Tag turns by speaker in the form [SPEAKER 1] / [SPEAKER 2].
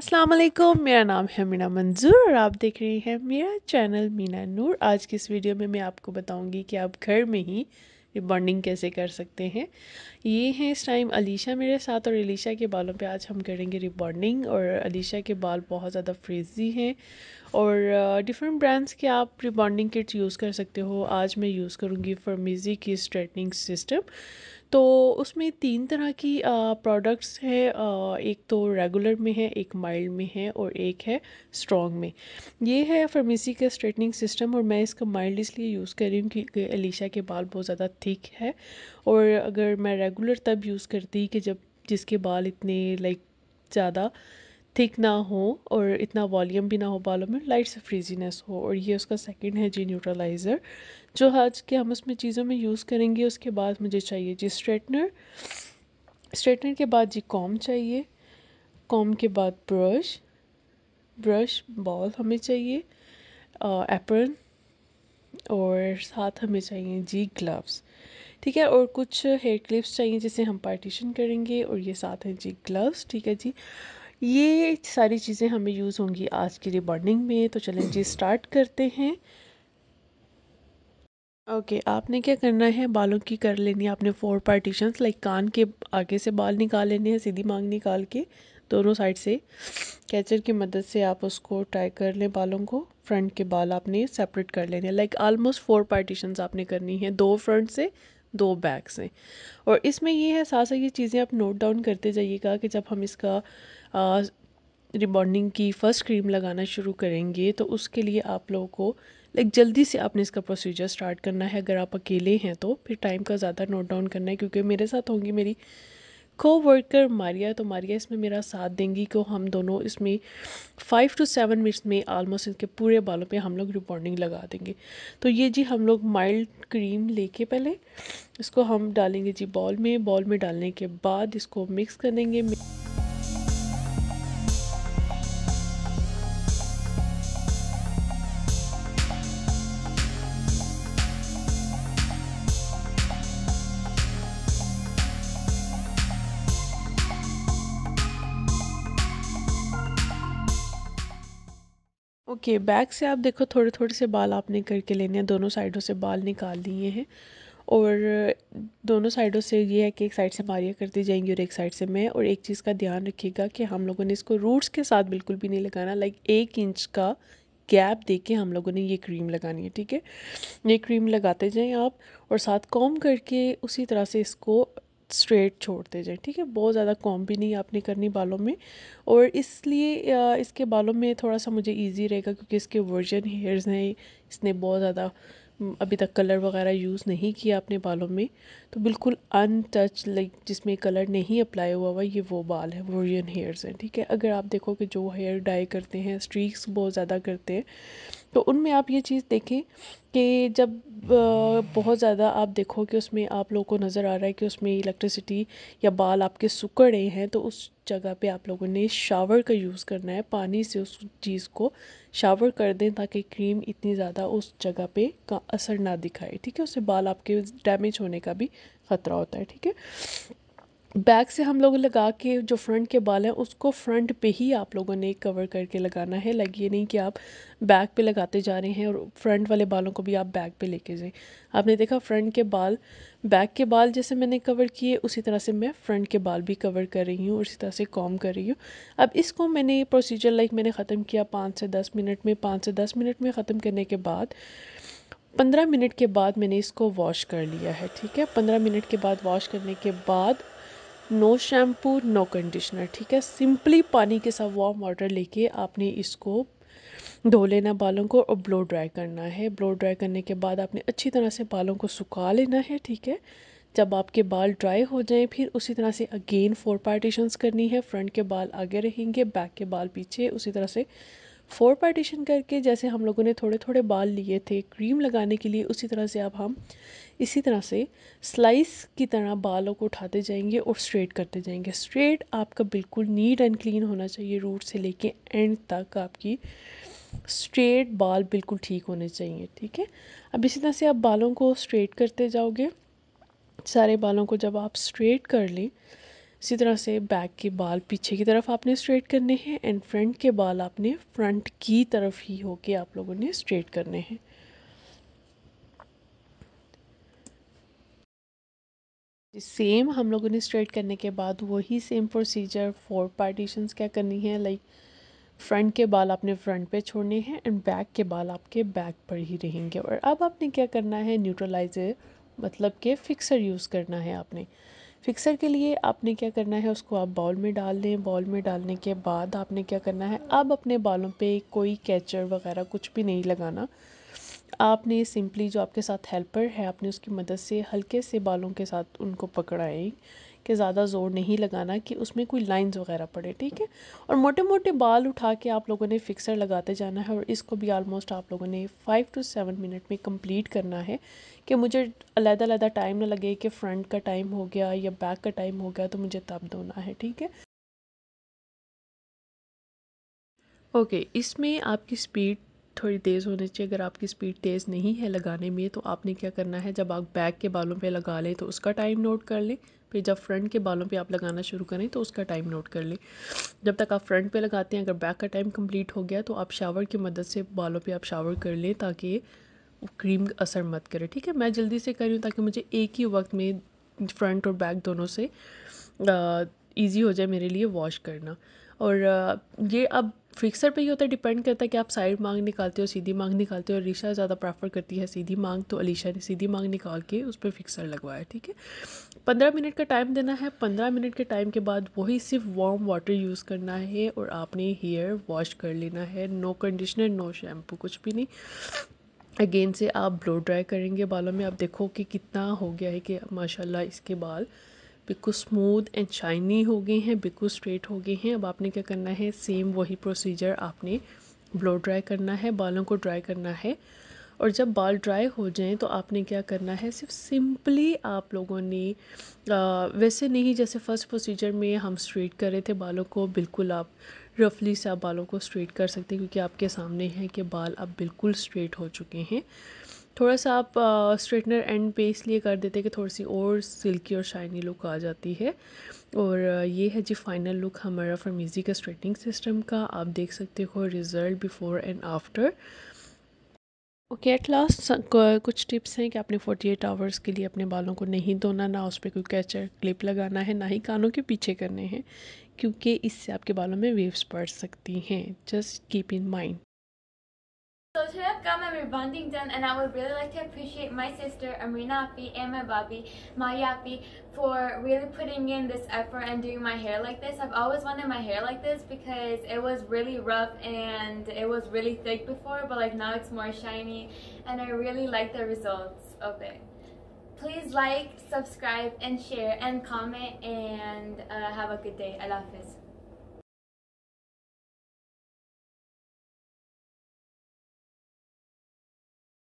[SPEAKER 1] अस्सलाम वालेकुम मेरा नाम है मीना मंजूर और आप देख रही हैं मेरा चैनल मीना नूर आज की इस वीडियो में मैं आपको बताऊंगी कि आप घर में ही रिबॉन्डिंग कैसे कर सकते हैं ये हैं इस टाइम अलीशा मेरे साथ और अलीशा के बालों पे आज हम करेंगे रिबॉन्डिंग और अलीशा के बाल बहुत ज़्यादा फ्रेजी हैं और डिफरेंट ब्रांड्स के आप रिबॉन्डिंग किट्स यूज़ कर सकते हो आज मैं यूज़ करूँगी फर्मीजी की स्ट्रेटनिंग सिस्टम तो उसमें तीन तरह की प्रोडक्ट्स हैं एक तो रेगुलर में है एक माइल्ड में है और एक है स्ट्रॉन्ग में ये है फार्मेसी का स्ट्रेटनिंग सिस्टम और मैं इसका माइल्ड इसलिए यूज़ कर रही हूँ क्योंकि अलीशा के बाल बहुत ज़्यादा थिक है और अगर मैं रेगुलर तब यूज़ करती कि जब जिसके बाल इतने लाइक ज़्यादा थिक ना हो और इतना वॉल्यूम भी ना हो बालों में लाइट से फ्रीजीनेस हो और ये उसका सेकंड है जी न्यूट्रलाइज़र जो आज के हम उसमें चीज़ों में यूज़ करेंगे उसके बाद मुझे चाहिए जी स्ट्रेटनर स्ट्रेटनर के बाद जी कॉम चाहिए कॉम के बाद ब्रश ब्रश बॉल हमें चाहिए एप्रन uh, और साथ हमें चाहिए जी ग्लव्स ठीक है और कुछ हेयर क्लिप्स चाहिए जिसे हम पार्टीशन करेंगे और ये साथ हैं जी ग्लव्स ठीक है जी ये सारी चीज़ें हमें यूज़ होंगी आज की रिबॉन्डिंग में तो चलें जी स्टार्ट करते हैं ओके okay, आपने क्या करना है बालों की कर लेनी है आपने फोर पार्टीशंस लाइक कान के आगे से बाल निकाल लेने हैं सीधी मांग निकाल के दोनों साइड से कैचर की मदद से आप उसको ट्राई कर लें बालों को फ्रंट के बाल आपने सेपरेट कर लेने हैं लाइक आलमोस्ट फोर पार्टीशंस आपने करनी है दो फ्रंट से दो बैक से और इसमें ये है साथ साथ ये चीज़ें आप नोट डाउन करते जाइएगा कि जब हम इसका रिबॉन्डिंग की फर्स्ट क्रीम लगाना शुरू करेंगे तो उसके लिए आप लोगों को लाइक जल्दी से आपने इसका प्रोसीजर स्टार्ट करना है अगर आप अकेले हैं तो फिर टाइम का ज़्यादा नोट डाउन करना है क्योंकि मेरे साथ होंगी मेरी को वर्कर मारिया तो मारिया इसमें मेरा साथ देंगी को हम दोनों इसमें फाइव टू सेवन मिनट्स में आलमोस्ट इनके पूरे बालों पे हम लोग रिबॉन्डिंग लगा देंगे तो ये जी हम लोग माइल्ड क्रीम लेके पहले इसको हम डालेंगे जी बॉल में बॉल में डालने के बाद इसको मिक्स कर देंगे ओके बैक से आप देखो थोड़े थोड़े से बाल आपने करके लेने हैं दोनों साइडों से बाल निकाल लिए हैं और दोनों साइडों से ये है कि एक साइड से मारिया करती जाएंगी और एक साइड से मैं और एक चीज़ का ध्यान रखिएगा कि हम लोगों ने इसको रूट्स के साथ बिल्कुल भी नहीं लगाना लाइक एक इंच का गैप दे के हम लोगों ने ये क्रीम लगानी है ठीक है ये क्रीम लगाते जाएं आप और साथ कॉम करके उसी तरह से इसको स्ट्रेट छोड़ते जाए ठीक है बहुत ज़्यादा कॉम भी नहीं आपने करनी बालों में और इसलिए इसके बालों में थोड़ा सा मुझे ईजी रहेगा क्योंकि इसके वर्जन हेयर्स हैं इसने बहुत ज़्यादा अभी तक कलर वगैरह यूज़ नहीं किया अपने बालों में तो बिल्कुल अनटच लाइक जिसमें कलर नहीं अप्लाई हुआ हुआ ये वो बाल है वर्जिन हेयर्स हैं ठीक है अगर आप देखो कि जो हेयर डाई करते हैं स्ट्रीक्स बहुत ज़्यादा करते हैं तो उनमें आप ये चीज़ देखें कि जब बहुत ज़्यादा आप देखो कि उसमें आप लोगों को नज़र आ रहा है कि उसमें इलेक्ट्रिसिटी या बाल आपके सुख रहे हैं तो उस जगह पे आप लोगों ने शावर का यूज़ करना है पानी से उस चीज़ को शावर कर दें ताकि क्रीम इतनी ज़्यादा उस जगह पे का असर ना दिखाए ठीक है उससे बाल आपके डैमेज होने का भी ख़तरा होता है ठीक है बैक से हम लोग लगा के जो फ्रंट के बाल हैं उसको फ्रंट पे ही आप लोगों ने कवर करके लगाना है लाइक ये नहीं कि आप बैक पे लगाते जा रहे हैं और फ्रंट वाले बालों को भी आप बैक पे लेके जाएं आपने देखा फ्रंट के बाल बैक के बाल जैसे मैंने कवर किए उसी तरह से मैं फ्रंट के बाल भी कवर कर रही हूँ और इसी तरह से कॉम कर रही हूँ अब इसको मैंने प्रोसीजर लाइक मैंने ख़त्म किया पाँच से दस मिनट में पाँच से दस मिनट में ख़त्म करने के बाद पंद्रह मिनट के बाद मैंने इसको वॉश कर लिया है ठीक है पंद्रह मिनट के बाद वॉश करने के बाद नो शैम्पू नो कंडीशनर ठीक है सिंपली पानी के साथ वार्म वाटर लेके आपने इसको धो लेना बालों को और ब्लो ड्राई करना है ब्लो ड्राई करने के बाद आपने अच्छी तरह से बालों को सुखा लेना है ठीक है जब आपके बाल ड्राई हो जाएं फिर उसी तरह से अगेन फोर पार्टीशंस करनी है फ्रंट के बाल आगे रहेंगे बैक के बाल पीछे उसी तरह से फोर पार्टीशन करके जैसे हम लोगों ने थोड़े थोड़े बाल लिए थे क्रीम लगाने के लिए उसी तरह से अब हम इसी तरह से स्लाइस की तरह बालों को उठाते जाएंगे और स्ट्रेट करते जाएंगे स्ट्रेट आपका बिल्कुल नीट एंड क्लीन होना चाहिए रूट से लेके एंड तक आपकी स्ट्रेट बाल बिल्कुल ठीक होने चाहिए ठीक है अब इसी तरह से आप बालों को स्ट्रेट करते जाओगे सारे बालों को जब आप स्ट्रेट कर लें इसी तरह से बैक के बाल पीछे की तरफ आपने स्ट्रेट करने हैं एंड फ्रंट के बाल आपने फ्रंट की तरफ ही होके आप लोगों ने स्ट्रेट करने हैं सेम हम लोगों ने स्ट्रेट करने के बाद वही सेम प्रोसीजर फोर पार्टीशंस क्या करनी है लाइक फ्रंट के बाल आपने फ्रंट पे छोड़ने हैं एंड बैक के बाल आपके बैक पर ही रहेंगे और अब आपने क्या करना है न्यूट्रलाइजर मतलब के फिक्सर यूज़ करना है आपने फिक्सर के लिए आपने क्या करना है उसको आप बाउल में डाल दें बाउल में डालने के बाद आपने क्या करना है अब अपने बालों पे कोई कैचर वगैरह कुछ भी नहीं लगाना आपने सिंपली जो आपके साथ हेल्पर है आपने उसकी मदद से हल्के से बालों के साथ उनको पकड़ाएं कि ज़्यादा ज़ोर नहीं लगाना कि उसमें कोई लाइंस वगैरह पड़े ठीक है और मोटे मोटे बाल उठा के आप लोगों ने फिक्सर लगाते जाना है और इसको भी आलमोस्ट आप लोगों ने फ़ाइव टू सेवन मिनट में कंप्लीट करना है कि मुझे अलहदा अलहदा टाइम ना लगे कि फ्रंट का टाइम हो गया या बैक का टाइम हो गया तो मुझे तब धोना है ठीक है ओके इसमें आपकी स्पीड थोड़ी तेज़ होनी चाहिए अगर आपकी स्पीड तेज़ नहीं है लगाने में तो आपने क्या करना है जब आप बैक के बालों पे लगा लें तो उसका टाइम नोट कर लें पे जब फ्रंट के बालों पे आप लगाना शुरू करें तो उसका टाइम नोट कर लें जब तक आप फ्रंट पे लगाते हैं अगर बैक का टाइम कंप्लीट हो गया तो आप शावर की मदद से बालों पे आप शावर कर लें ताकि क्रीम असर मत करे ठीक है मैं जल्दी से कर रही हूँ ताकि मुझे एक ही वक्त में फ्रंट और बैक दोनों से ईजी हो जाए मेरे लिए वॉश करना और आ, ये अब फिक्सर पे ही होता है डिपेंड करता है कि आप साइड मांग निकालते हो सीधी मांग निकालते हो रिशा ज़्यादा प्रेफर करती है सीधी मांग तो अलीशा ने सीधी मांग निकाल के उस पर फिक्सर लगवाया ठीक है पंद्रह मिनट का टाइम देना है पंद्रह मिनट के टाइम के बाद वही सिर्फ वार्म वाटर यूज़ करना है और आपने हेयर वॉश कर लेना है नो कंडीशनर नो शैम्पू कुछ भी नहीं अगेन से आप ब्लो ड्राई करेंगे बालों में आप देखो कि कितना हो गया है कि माशाल्लाह इसके बाल बिल्कुल स्मूथ एंड शाइनी हो गए हैं बिल्कुल स्ट्रेट हो गए हैं अब आपने क्या करना है सेम वही प्रोसीजर आपने ब्लो ड्राई करना है बालों को ड्राई करना है और जब बाल ड्राई हो जाएँ तो आपने क्या करना है सिर्फ सिंपली आप लोगों ने वैसे नहीं जैसे फर्स्ट प्रोसीजर में हम स्ट्रेट कर रहे थे बालों को बिल्कुल आप रफली से आप बालों को स्ट्रेट कर सकते हैं क्योंकि आपके सामने है कि बाल अब बिल्कुल स्ट्रेट हो चुके हैं थोड़ा सा आप स्ट्रेटनर एंड पे इसलिए कर देते हैं कि थोड़ी सी और सिल्की और शाइनी लुक आ जाती है और ये है जी फाइनल लुक हमारा फर्मीजी का स्ट्रेटनिंग सिस्टम का आप देख सकते हो result before and after okay at last कुछ टिप्स हैं कि आपने 48 आवर्स के लिए अपने बालों को नहीं धोना ना उस पर कोई कैचर क्लिप लगाना है ना ही कानों के पीछे करने हैं क्योंकि इससे आपके बालों में वेव्स पड़ सकती हैं just keep in mind So today I've got my rebonding done and I would really like to appreciate my sister Amrinapi and my Bobby, Mayapi for really putting in this effort and doing my hair like this. I've always wanted my hair like this because it was really rough and it was really thick before but like now it's more shiny and I really like the results of it. Please like, subscribe, and share and comment and uh, have a good day. I love this.